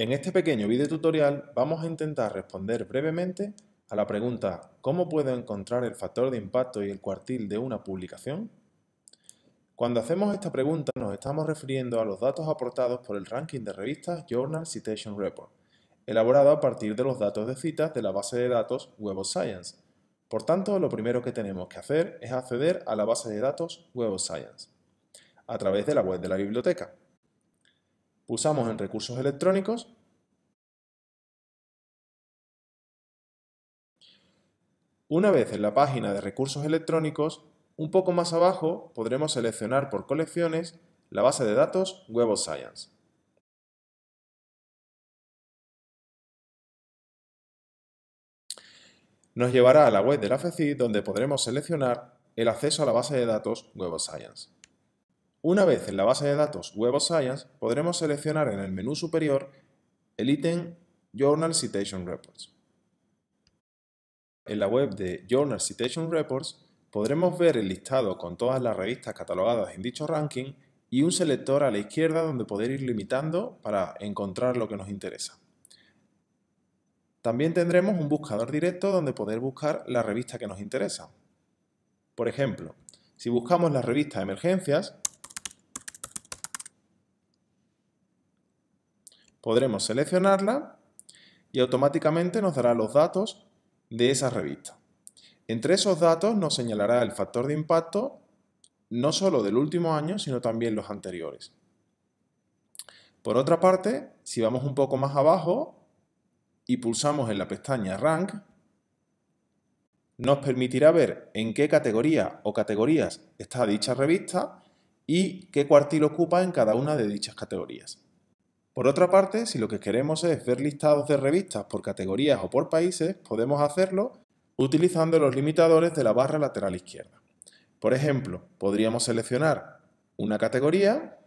En este pequeño video tutorial vamos a intentar responder brevemente a la pregunta ¿Cómo puedo encontrar el factor de impacto y el cuartil de una publicación? Cuando hacemos esta pregunta nos estamos refiriendo a los datos aportados por el ranking de revistas Journal Citation Report, elaborado a partir de los datos de citas de la base de datos Web of Science. Por tanto, lo primero que tenemos que hacer es acceder a la base de datos Web of Science a través de la web de la biblioteca. Usamos en recursos electrónicos. Una vez en la página de recursos electrónicos, un poco más abajo podremos seleccionar por colecciones la base de datos Web of Science. Nos llevará a la web de la FECI donde podremos seleccionar el acceso a la base de datos Web of Science. Una vez en la base de datos Web of Science, podremos seleccionar en el menú superior el ítem Journal Citation Reports. En la web de Journal Citation Reports podremos ver el listado con todas las revistas catalogadas en dicho ranking y un selector a la izquierda donde poder ir limitando para encontrar lo que nos interesa. También tendremos un buscador directo donde poder buscar la revista que nos interesa. Por ejemplo, si buscamos la revista Emergencias, Podremos seleccionarla y automáticamente nos dará los datos de esa revista. Entre esos datos nos señalará el factor de impacto no solo del último año, sino también los anteriores. Por otra parte, si vamos un poco más abajo y pulsamos en la pestaña Rank, nos permitirá ver en qué categoría o categorías está dicha revista y qué cuartil ocupa en cada una de dichas categorías. Por otra parte, si lo que queremos es ver listados de revistas por categorías o por países, podemos hacerlo utilizando los limitadores de la barra lateral izquierda. Por ejemplo, podríamos seleccionar una categoría,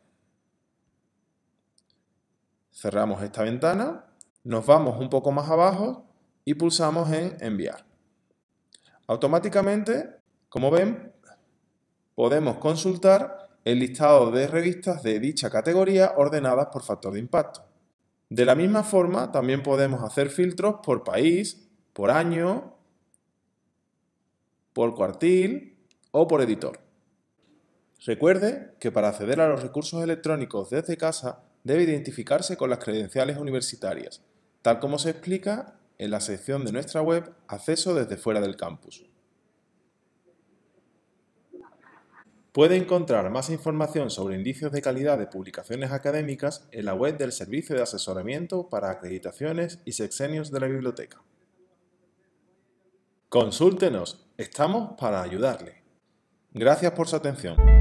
cerramos esta ventana, nos vamos un poco más abajo y pulsamos en enviar. Automáticamente, como ven, podemos consultar el listado de revistas de dicha categoría ordenadas por factor de impacto. De la misma forma, también podemos hacer filtros por país, por año, por cuartil o por editor. Recuerde que para acceder a los recursos electrónicos desde casa debe identificarse con las credenciales universitarias, tal como se explica en la sección de nuestra web Acceso desde fuera del campus. Puede encontrar más información sobre indicios de calidad de publicaciones académicas en la web del Servicio de Asesoramiento para Acreditaciones y Sexenios de la Biblioteca. Consúltenos, estamos para ayudarle. Gracias por su atención.